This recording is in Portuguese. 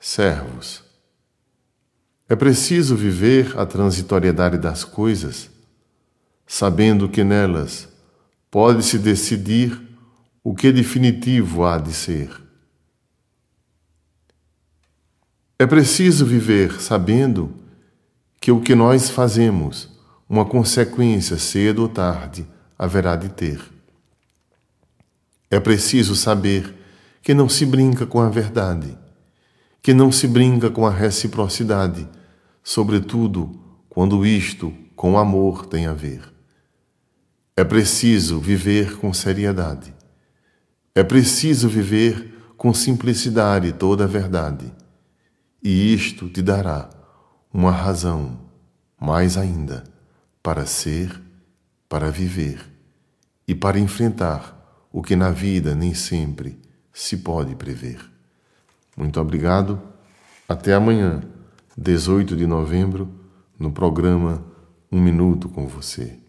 servos. É preciso viver a transitoriedade das coisas, sabendo que nelas pode-se decidir o que definitivo há de ser. É preciso viver sabendo que o que nós fazemos, uma consequência cedo ou tarde, haverá de ter. É preciso saber que não se brinca com a verdade que não se brinca com a reciprocidade, sobretudo quando isto com amor tem a ver. É preciso viver com seriedade. É preciso viver com simplicidade toda a verdade. E isto te dará uma razão, mais ainda, para ser, para viver e para enfrentar o que na vida nem sempre se pode prever. Muito obrigado. Até amanhã, 18 de novembro, no programa Um Minuto com Você.